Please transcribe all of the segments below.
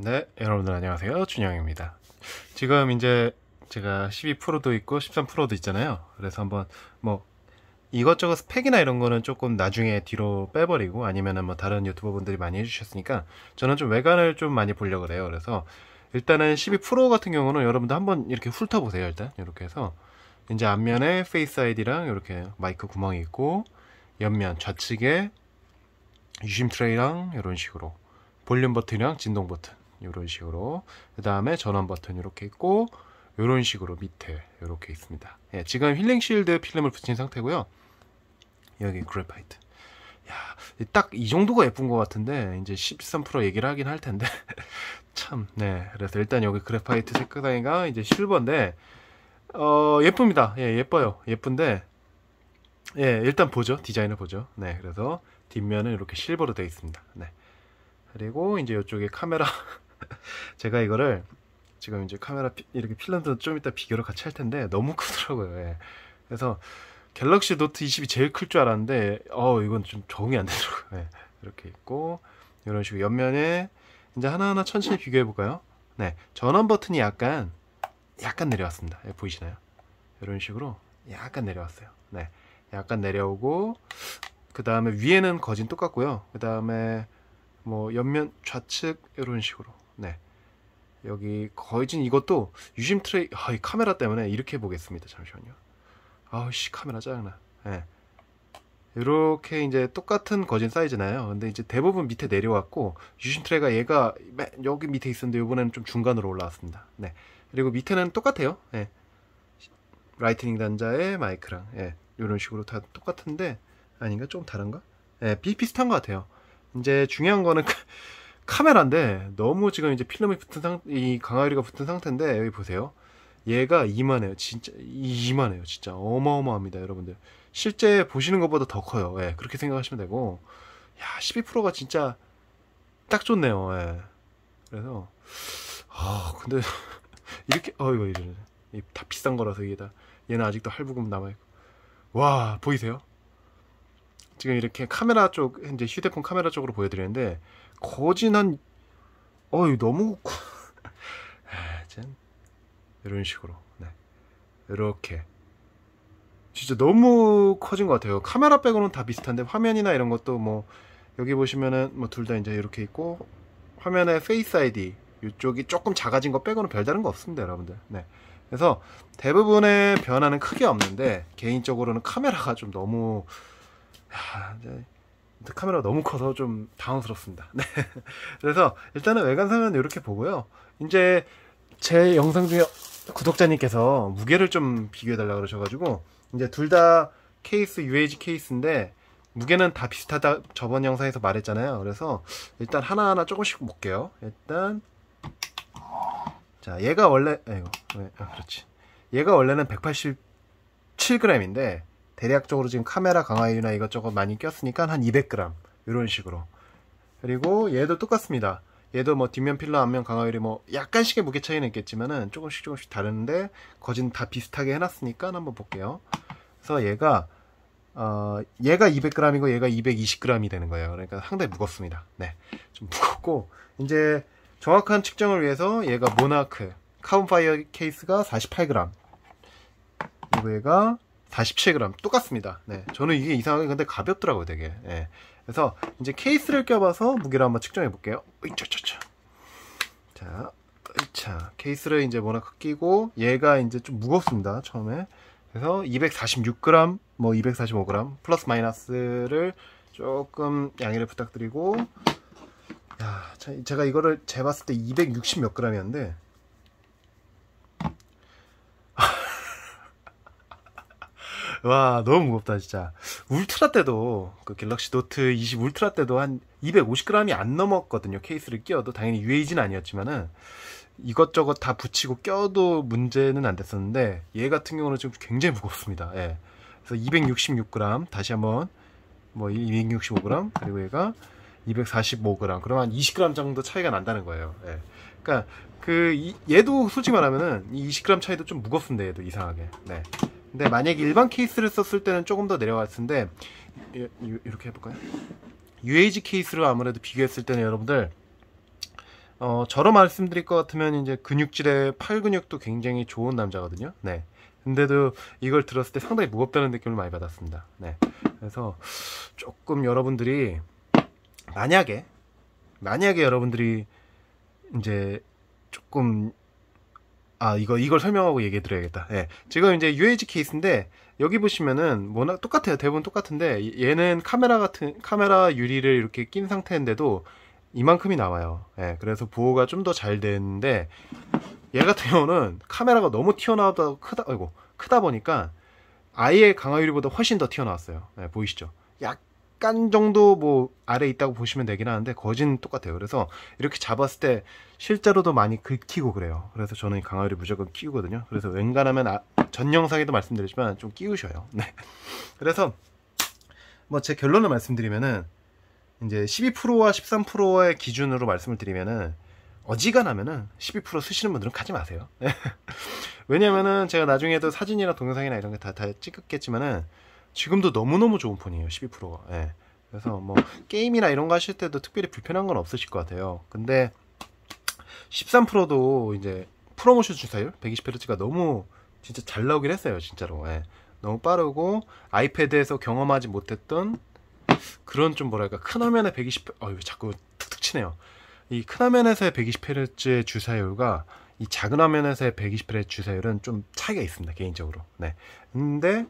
네, 여러분들 안녕하세요. 준영입니다. 지금 이제 제가 12프로도 있고 13프로도 있잖아요. 그래서 한번 뭐 이것저것 스펙이나 이런 거는 조금 나중에 뒤로 빼버리고 아니면은 뭐 다른 유튜버 분들이 많이 해주셨으니까 저는 좀 외관을 좀 많이 보려고 그래요. 그래서 일단은 12 프로 같은 경우는 여러분들 한번 이렇게 훑어보세요. 일단 이렇게 해서 이제 앞면에 페이스 아이디랑 이렇게 마이크 구멍이 있고 옆면 좌측에 유심 트레이랑 이런 식으로 볼륨 버튼이랑 진동 버튼 이런 식으로 그 다음에 전원 버튼 이렇게 있고 이런 식으로 밑에 이렇게 있습니다 예, 지금 힐링 실드 필름을 붙인 상태고요 여기 그래파이트 딱 이 정도가 예쁜 것 같은데 이제 13% 얘기를 하긴 할 텐데 참, 네. 그래서 일단 여기 그래파이트 색상이가 이제 실버인데 어, 예쁩니다. 예, 예뻐요. 예쁜데 예, 일단 보죠. 디자인을 보죠. 네, 그래서 뒷면은 이렇게 실버로 되어 있습니다. 네. 그리고 이제 이쪽에 카메라 제가 이거를 지금 이제 카메라 피, 이렇게 필름도 좀 이따 비교를 같이 할 텐데 너무 크더라고요. 예. 그래서 갤럭시 노트 20이 제일 클 줄 알았는데 어 이건 좀 적응이 안 되더라고요. 예. 이렇게 있고 이런 식으로 옆면에 이제 하나하나 천천히 비교해 볼까요? 네, 전원 버튼이 약간 약간 내려왔습니다. 예, 보이시나요? 이런 식으로 약간 내려왔어요. 네, 약간 내려오고 그 다음에 위에는 거진 똑같고요. 그 다음에 뭐 옆면 좌측 이런 식으로 네. 여기 거의 진 이것도 유심 트레이 아, 이 카메라 때문에 이렇게 보겠습니다. 잠시만요. 아우씨 카메라 짜증나. 예. 네. 이렇게 이제 똑같은 거진 사이즈나요. 근데 이제 대부분 밑에 내려왔고 유심 트레가 이 얘가 맨 여기 밑에 있었는데 이번에는 좀 중간으로 올라왔습니다. 네. 그리고 밑에는 똑같아요. 예. 라이트닝 단자의 마이크랑 예. 이런 식으로 다 똑같은데 아닌가 좀 다른가? 예, 비슷한 것 같아요. 이제 중요한 거는 카메라인데 너무 지금 이제 필름이 붙은 상, 이강아유리가 붙은 상태인데 여기 보세요. 얘가 이만해요. 진짜 이만해요. 진짜 어마어마합니다, 여러분들. 실제 보시는 것보다 더 커요. 예, 그렇게 생각하시면 되고. 야, 12%가 진짜 딱 좋네요. 예. 그래서 아, 근데 이렇게 어이거 이거 다 비싼 거라서 이게 다 얘는 아직도 할부금 남아 있고. 와, 보이세요? 지금 이렇게 카메라 쪽 이제 휴대폰 카메라 쪽으로 보여드리는데 거진한 어이 너무 짠 아, 이런 식으로 네 이렇게 진짜 너무 커진 것 같아요 카메라 빼고는 다 비슷한데 화면이나 이런 것도 뭐 여기 보시면은 뭐 둘 다 이제 이렇게 있고 화면에 페이스 아이디 이쪽이 조금 작아진 것 빼고는 별다른 거 없습니다 여러분들 네 그래서 대부분의 변화는 크게 없는데 개인적으로는 카메라가 좀 너무 아, 이제 카메라 가 너무 커서 좀 당황스럽습니다. 네. 그래서 일단은 외관상은 이렇게 보고요. 이제 제 영상 중에 구독자님께서 무게를 좀 비교해달라 그러셔가지고 이제 둘 다 케이스 UAG 케이스인데 무게는 다 비슷하다 저번 영상에서 말했잖아요. 그래서 일단 하나하나 조금씩 볼게요. 일단 자 얘가 원래 아 이거 아, 그렇지 얘가 원래는 187g인데 대략적으로 지금 카메라 강화일이나 이것저것 많이 꼈으니까 한 200g 이런 식으로 그리고 얘도 똑같습니다 얘도 뭐 뒷면 필러 앞면 강화율이 뭐 약간씩의 무게 차이는 있겠지만은 조금씩 조금씩 다른데 거진 다 비슷하게 해놨으니까 한번 볼게요 그래서 얘가 어, 얘가 200g이고 얘가 220g이 되는 거예요. 그러니까 상당히 무겁습니다. 네. 좀 무겁고, 이제 정확한 측정을 위해서 얘가 모나크, 카운파이어 케이스가 48g, 그리고 얘가 4 7 g 똑같습니다. 네, 저는 이게 이상하게 근데 가볍더라고요, 되게. 네. 그래서 이제 케이스를 껴봐서 무게를 한번 측정해 볼게요. 으이차차차. 자, 으차 케이스를 이제 워낙 끼고 얘가 이제 좀 무겁습니다. 처음에. 그래서 246g, 뭐 245g 플러스 마이너스를 조금 양해를 부탁드리고 야, 제가 이거를 재봤을 때 260 몇 g이었는데 와, 너무 무겁다, 진짜. 울트라 때도, 그 갤럭시 노트 20 울트라 때도 한 250g이 안 넘었거든요. 케이스를 끼워도. 당연히 UAG는 아니었지만은, 이것저것 다 붙이고 껴도 문제는 안 됐었는데, 얘 같은 경우는 지금 굉장히 무겁습니다. 예. 그래서 266g, 다시 한번, 뭐, 265g, 그리고 얘가 245g, 그럼 한 20g 정도 차이가 난다는 거예요. 예. 그러니까 그 이, 얘도 솔직히 말하면은 이 20g 차이도 좀 무겁습니다. 얘도 이상하게. 네. 근데 만약에 일반 케이스를 썼을 때는 조금 더내려갔을텐데 이렇게 해볼까요? UAG 케이스를 아무래도 비교했을 때는 여러분들 어, 저러 말씀드릴 것 같으면 이제 근육질의 팔 근육도 굉장히 좋은 남자거든요. 네. 근데도 이걸 들었을 때 상당히 무겁다는 느낌을 많이 받았습니다. 네. 그래서 조금 여러분들이 만약에 만약에 여러분들이 이제 조금 아 이거 이걸 설명하고 얘기해 드려야겠다. 예. 지금 이제 UHD 케이스인데 여기 보시면은 워낙 똑같아요. 대부분 똑같은데 얘는 카메라 같은 카메라 유리를 이렇게 낀 상태인데도 이만큼이 나와요. 예. 그래서 보호가 좀 더 잘 되는데 얘 같은 경우는 카메라가 너무 튀어나오다 크다 아이고 크다 보니까 아예 강화유리보다 훨씬 더 튀어나왔어요. 예, 보이시죠? 약 약간 정도 뭐 아래 있다고 보시면 되긴 하는데 거진 똑같아요. 그래서 이렇게 잡았을 때 실제로도 많이 긁히고 그래요. 그래서 저는 강화유리 무조건 키우거든요 그래서 웬간하면 아, 전 영상에도 말씀드리지만 좀 끼우셔요. 네. 그래서 뭐 제 결론을 말씀드리면은 이제 12%와 13%의 기준으로 말씀을 드리면은 어지간하면은 12% 쓰시는 분들은 가지 마세요. 네. 왜냐면은 제가 나중에도 사진이나 동영상이나 이런 게 다 다 찍었겠지만은 지금도 너무너무 좋은 폰이에요. 12%가. 예. 그래서 뭐 게임이나 이런 거 하실 때도 특별히 불편한 건 없으실 것 같아요. 근데 13%도 이제 프로모션 주사율 120Hz가 너무 진짜 잘 나오긴 했어요. 진짜로. 예. 너무 빠르고 아이패드에서 경험하지 못했던 그런 좀 뭐랄까 큰 화면에 120 어유 자꾸 툭툭 치네요. 이 큰 화면에서의 120Hz의 주사율과 이 작은 화면에서의 120Hz 주사율은 좀 차이가 있습니다 개인적으로. 네. 근데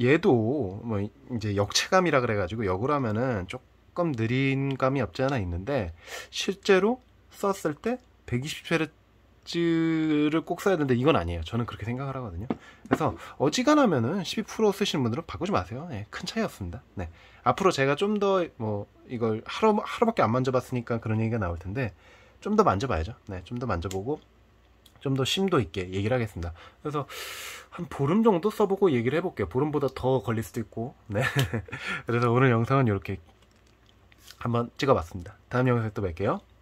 얘도 뭐 이제 역체감이라 그래가지고 역으로 하면은 조금 느린 감이 없지 않아 있는데 실제로 썼을 때 120Hz를 꼭 써야 되는데 이건 아니에요. 저는 그렇게 생각을 하거든요. 그래서 어지간하면은 12% 쓰시는 분들은 바꾸지 마세요. 네, 큰 차이였습니다. 네. 앞으로 제가 좀 더 뭐 이걸 하루 하루밖에 안 만져봤으니까 그런 얘기가 나올 텐데 좀 더 만져봐야죠. 네, 좀 더 만져보고 좀더 심도 있게 얘기를 하겠습니다. 그래서 한 보름 정도 써보고 얘기를 해볼게요. 보름보다 더 걸릴 수도 있고. 네. 그래서 오늘 영상은 이렇게 한번 찍어봤습니다. 다음 영상에서 또 뵐게요.